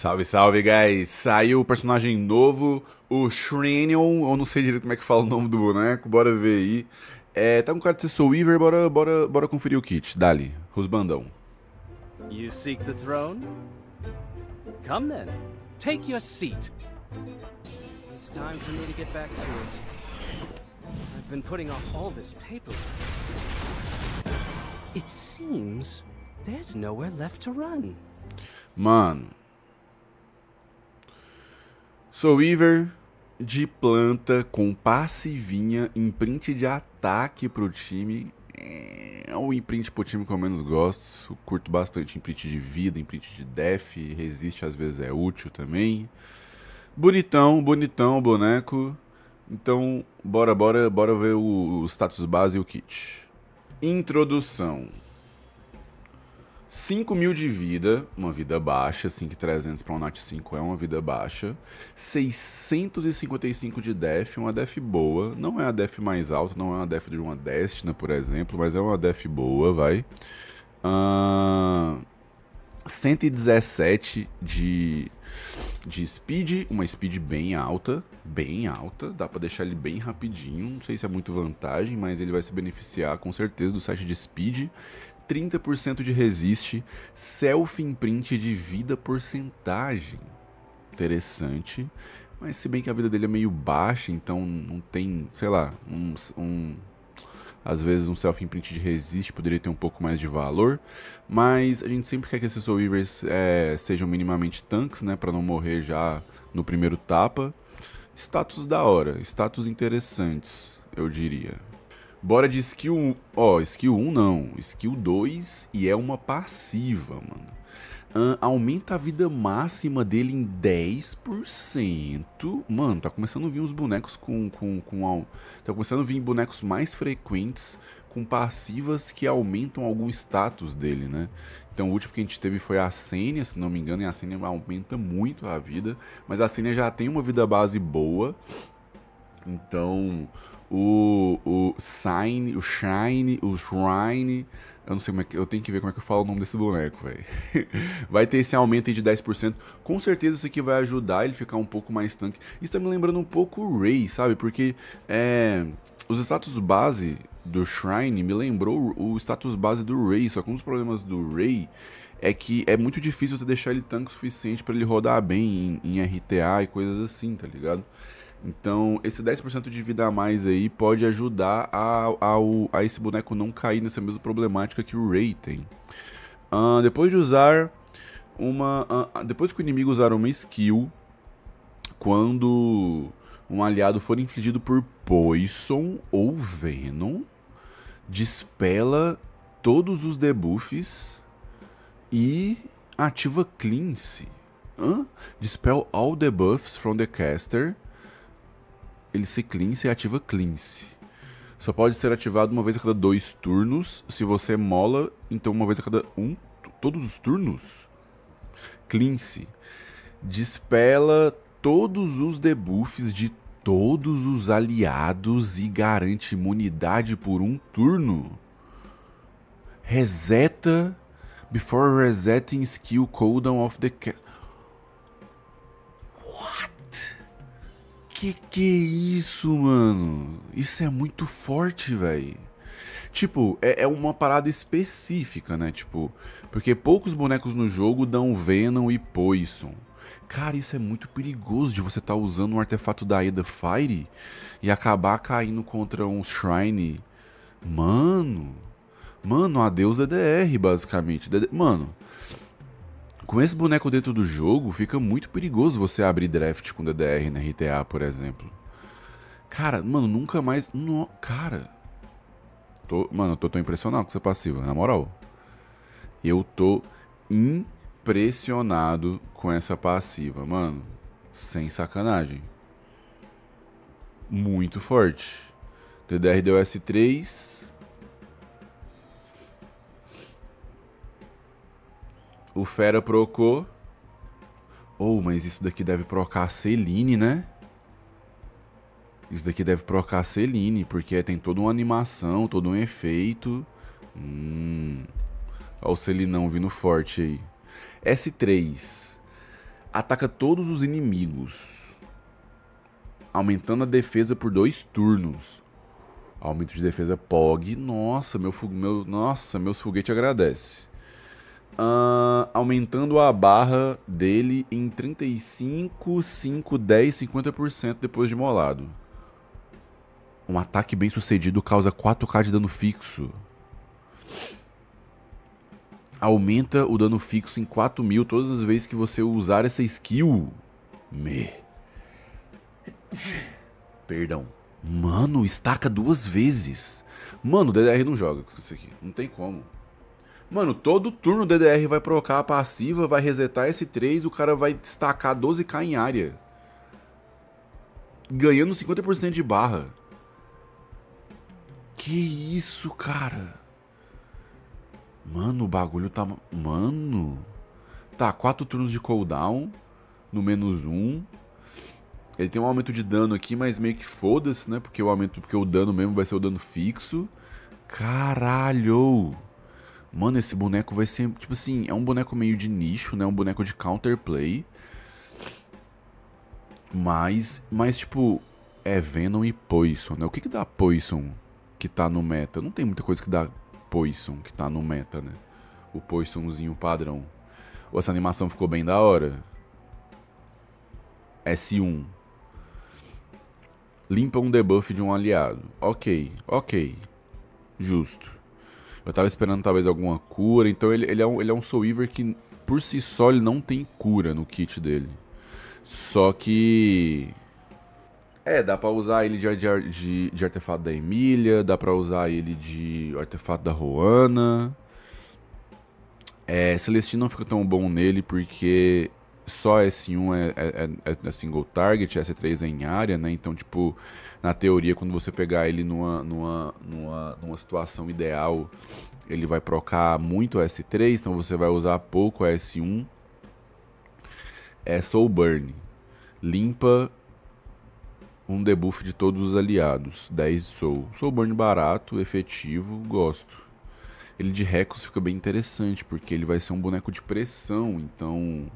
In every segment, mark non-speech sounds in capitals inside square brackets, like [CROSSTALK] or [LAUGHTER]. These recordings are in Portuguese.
Salve, salve, guys! Saiu o personagem novo, o Shrinion, eu não sei direito como é que fala o nome do boneco, né? bora ver aí. É, tá com cara de ser Soul Weaver, bora, bora, bora conferir o kit. Dali, Rusbandão. You seek the throne? Come then, take your seat. It's time for me to get back to it. I've been putting off all this paper. It seems there's nowhere left to run. Mano, Sou Weaver de planta com passe vinha, imprint de ataque pro time. É o imprint pro time que eu menos gosto. Curto bastante imprint de vida, imprint de def, resiste às vezes é útil também. Bonitão, bonitão o boneco. Então, bora, bora, bora ver o status base e o kit. Introdução. 5 mil de vida, uma vida baixa, 5.300 para um Nat 5 é uma vida baixa. 655 de def, uma def boa. Não é a def mais alta, não é uma def de uma Destina, por exemplo, mas é uma def boa, vai. Uh, 117 de, de speed, uma speed bem alta, bem alta. Dá para deixar ele bem rapidinho, não sei se é muito vantagem, mas ele vai se beneficiar com certeza do site de speed. 30% de resiste, selfie imprint de vida porcentagem. Interessante. Mas se bem que a vida dele é meio baixa, então não tem, sei lá, um, um às vezes um self imprint de resist poderia ter um pouco mais de valor, mas a gente sempre quer que esses survivors é, sejam minimamente tanques, né, para não morrer já no primeiro tapa. Status da hora, status interessantes, eu diria. Bora de skill 1. Ó, skill 1 não. Skill 2 e é uma passiva, mano. Uh, aumenta a vida máxima dele em 10%. Mano, tá começando a vir uns bonecos com. com, com tá começando a vir bonecos mais frequentes com passivas que aumentam algum status dele, né? Então o último que a gente teve foi a Sênia, se não me engano, e a Sênia aumenta muito a vida. Mas a Sênia já tem uma vida base boa. Então, o, o Sign, o Shine, o Shrine. Eu não sei como é que. Eu tenho que ver como é que eu falo o nome desse boneco, velho. [LAUGHS] vai ter esse aumento aí de 10%. Com certeza isso aqui vai ajudar ele ficar um pouco mais tanque. Isso tá me lembrando um pouco o Ray, sabe? Porque é, os status base do Shrine me lembrou o status base do Ray. Só que um dos problemas do Ray é que é muito difícil você deixar ele tanque o suficiente para ele rodar bem em, em RTA e coisas assim, tá ligado? Então, esse 10% de vida a mais aí pode ajudar a, a, a, esse boneco não cair nessa mesma problemática que o Ray tem. Uh, depois de usar uma. Uh, depois que o inimigo usar uma skill, quando um aliado for infligido por Poison ou Venom, dispela todos os debuffs e ativa Cleanse. Hã? Dispel all debuffs from the caster ele se cleanse e ativa cleanse. Só pode ser ativado uma vez a cada dois turnos. Se você mola, então uma vez a cada um. Todos os turnos? Cleanse. Dispela todos os debuffs de todos os aliados e garante imunidade por um turno. Reseta before resetting skill cooldown of the cat. What? que que isso, mano? Isso é muito forte, velho. Tipo, é, é, uma parada específica, né? Tipo, porque poucos bonecos no jogo dão Venom e Poison. Cara, isso é muito perigoso de você estar tá usando um artefato da Eda Fire e acabar caindo contra um Shrine. Mano. Mano, adeus é DDR, basicamente. Mano, com esse boneco dentro do jogo, fica muito perigoso você abrir draft com DDR na RTA, por exemplo. Cara, mano, nunca mais... No... Cara... Tô... Mano, eu tô tão impressionado com essa passiva, na moral. Eu tô impressionado com essa passiva, mano. Sem sacanagem. Muito forte. DDR deu S3. O Fera procou. Oh, mas isso daqui deve procar a Celine, né? Isso daqui deve procar a Celine, porque tem toda uma animação, todo um efeito. Hum. Olha o Celinão vindo forte aí. S3. Ataca todos os inimigos. Aumentando a defesa por dois turnos. Aumento de defesa POG. Nossa, meu, meu, nossa meus foguetes agradece. Ahn aumentando a barra dele em 35, 5, 10, 50% depois de molado. Um ataque bem sucedido causa 4k de dano fixo. Aumenta o dano fixo em 4 mil todas as vezes que você usar essa skill. Me. Perdão. Mano, estaca duas vezes. Mano, o DDR não joga com isso aqui. Não tem como. Mano, todo turno o DDR vai provocar a passiva, vai resetar S3, o cara vai destacar 12k em área. Ganhando 50% de barra. Que isso, cara? Mano, o bagulho tá... Mano... Tá, 4 turnos de cooldown no menos 1. Um. Ele tem um aumento de dano aqui, mas meio que foda-se, né? Porque o aumento, porque o dano mesmo vai ser o dano fixo. Caralho! Mano, esse boneco vai ser, tipo assim, é um boneco meio de nicho, né? Um boneco de counterplay. Mas, mas tipo, é Venom e Poison, né? O que que dá Poison que tá no meta? Não tem muita coisa que dá Poison que tá no meta, né? O Poisonzinho padrão. Ou essa animação ficou bem da hora? S1. Limpa um debuff de um aliado. Ok, ok. Justo. Eu tava esperando talvez alguma cura. Então ele, ele, é um, ele é um Soul Weaver que por si só ele não tem cura no kit dele. Só que. É, dá pra usar ele de, de, de, de artefato da Emília, dá pra usar ele de artefato da Roana. É, Celestino não fica tão bom nele porque só S1 é, é, é, é, single target, S3 é em área, né? Então, tipo, na teoria, quando você pegar ele numa, numa, numa, numa situação ideal, ele vai procar muito S3, então você vai usar pouco S1. É Soul Burn. Limpa um debuff de todos os aliados. 10 Soul. Soul Burn barato, efetivo, gosto. Ele de Recos fica bem interessante, porque ele vai ser um boneco de pressão, então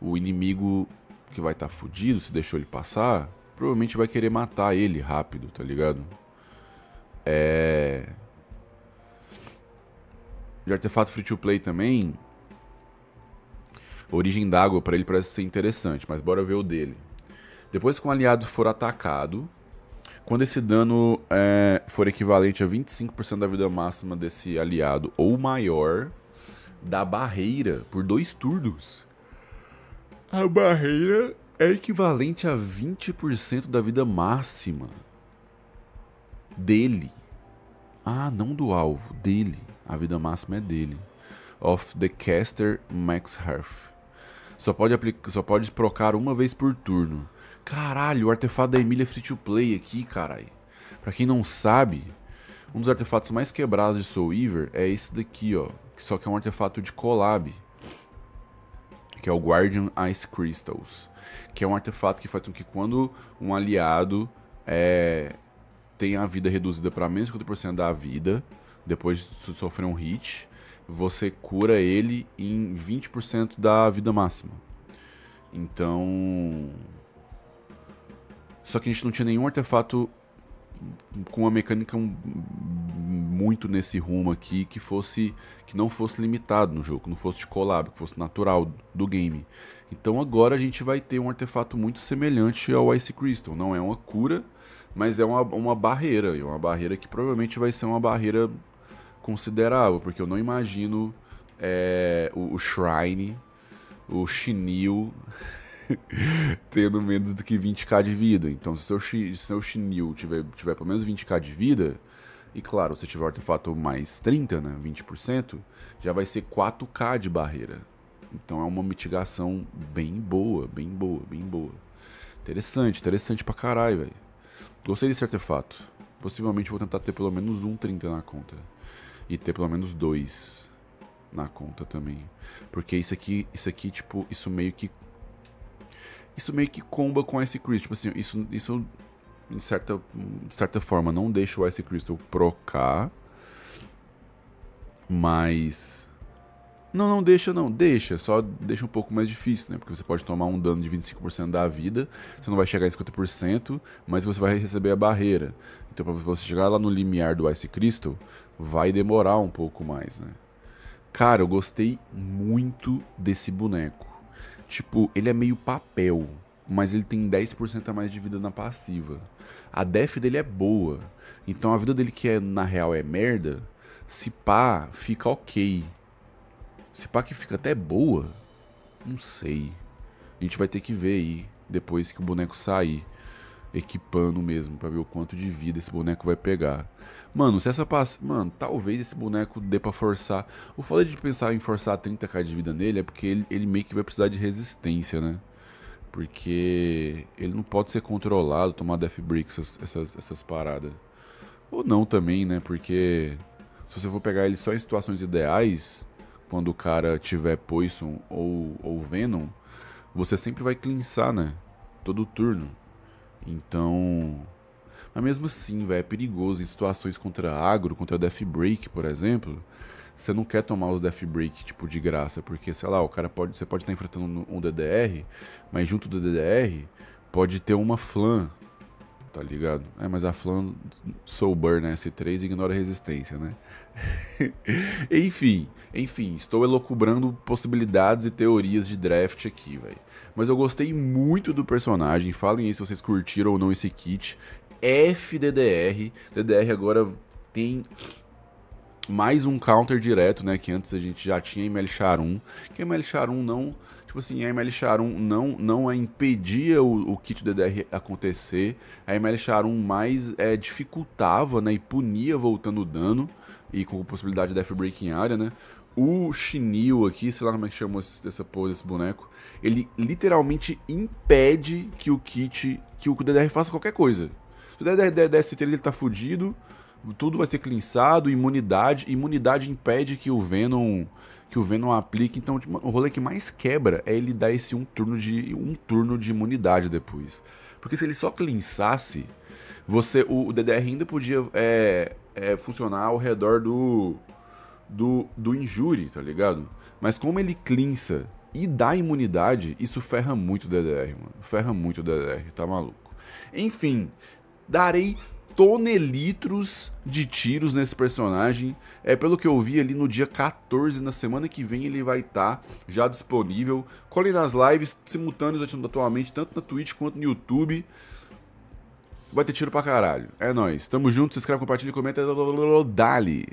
o inimigo que vai estar tá fudido, se deixou ele passar, provavelmente vai querer matar ele rápido, tá ligado? É. De artefato free to play também. Origem d'água para ele parece ser interessante, mas bora ver o dele. Depois que um aliado for atacado, quando esse dano é, for equivalente a 25% da vida máxima desse aliado ou maior, dá barreira por dois turnos. A barreira é equivalente a 20% da vida máxima dele. Ah, não do alvo, dele. A vida máxima é dele. Of the caster Max Hearth. Só pode, aplicar, só pode procar uma vez por turno. Caralho, o artefato da Emília free to play aqui, caralho. Pra quem não sabe, um dos artefatos mais quebrados de Soul Weaver é esse daqui, ó. só que é um artefato de collab que é o Guardian Ice Crystals, que é um artefato que faz com que quando um aliado é, tem a vida reduzida para menos de 50% da vida, depois de sofrer um hit, você cura ele em 20% da vida máxima. Então. Só que a gente não tinha nenhum artefato com uma mecânica muito nesse rumo aqui que fosse que não fosse limitado no jogo, não fosse de collab, que fosse natural do game. Então agora a gente vai ter um artefato muito semelhante ao Ice Crystal, não é uma cura, mas é uma, uma barreira, e é uma barreira que provavelmente vai ser uma barreira considerável, porque eu não imagino é, o, o Shrine, o Shinil [LAUGHS] tendo menos do que 20k de vida. Então, se seu, seu Shinil tiver, tiver pelo menos 20k de vida, e claro, se tiver o artefato mais 30, né, 20%, já vai ser 4k de barreira. Então é uma mitigação bem boa, bem boa, bem boa. Interessante, interessante pra caralho, velho. Gostei desse artefato. Possivelmente vou tentar ter pelo menos um 30 na conta. E ter pelo menos dois na conta também. Porque isso aqui, isso aqui, tipo, isso meio que. Isso meio que comba com esse Chris. Tipo assim, isso, isso em certa, de certa forma, não deixa o Ice Crystal procar, mas... Não, não deixa não, deixa, só deixa um pouco mais difícil, né? Porque você pode tomar um dano de 25% da vida, você não vai chegar em 50%, mas você vai receber a barreira. Então para você chegar lá no limiar do Ice Crystal, vai demorar um pouco mais, né? Cara, eu gostei muito desse boneco. Tipo, ele é meio papel, mas ele tem 10% a mais de vida na passiva. A def dele é boa, então a vida dele que é na real é merda, se pá, fica ok. Se pá que fica até boa, não sei. A gente vai ter que ver aí, depois que o boneco sair, equipando mesmo, pra ver o quanto de vida esse boneco vai pegar. Mano, se essa passa... Mano, talvez esse boneco dê pra forçar... O foda de pensar em forçar 30k de vida nele é porque ele, ele meio que vai precisar de resistência, né? Porque ele não pode ser controlado, tomar death bricks, essas, essas, essas paradas. Ou não também, né? Porque se você for pegar ele só em situações ideais, quando o cara tiver Poison ou, ou Venom, você sempre vai clinçar, né? Todo turno. Então. Mas mesmo assim, velho, é perigoso em situações contra agro, contra Death Break, por exemplo você não quer tomar os death break tipo de graça, porque sei lá, o cara pode, você pode estar enfrentando um DDR, mas junto do DDR pode ter uma flan, tá ligado? É, mas a flan Soul Burn né? S3 ignora resistência, né? [LAUGHS] enfim, enfim, estou elocubrando possibilidades e teorias de draft aqui, velho. Mas eu gostei muito do personagem. Falem aí se vocês curtiram ou não esse kit. FDDR. DDR agora tem mais um counter direto, né? Que antes a gente já tinha ML Charum. Que ML Charum não. Tipo assim, a ML Charum não, não é, impedia o, o kit DDR acontecer. A ML Charum mais é, dificultava né, e punia voltando o dano. E com possibilidade de death break em área, né? O Shinil aqui, sei lá como é que chama essa porra desse boneco, ele literalmente impede que o kit, que o DDR faça qualquer coisa. Se o DDR der ele tá fudido, tudo vai ser clinçado, imunidade, imunidade impede que o Venom que o Venom aplique, então tipo, o rolê que mais quebra é ele dar esse um turno de um turno de imunidade depois. Porque se ele só clinçasse, você o, o DDR ainda podia é, é, funcionar ao redor do do do injure, tá ligado? Mas como ele clinça e dá imunidade, isso ferra muito o DDR, mano. Ferra muito o DDR, tá maluco. Enfim, darei tonelitros de tiros nesse personagem. É pelo que eu vi ali no dia 14, na semana que vem ele vai estar tá já disponível. Colhe nas lives simultâneas atualmente, tanto na Twitch quanto no YouTube. Vai ter tiro pra caralho. É nóis. Tamo junto, se inscreve, compartilha, comenta. Dali.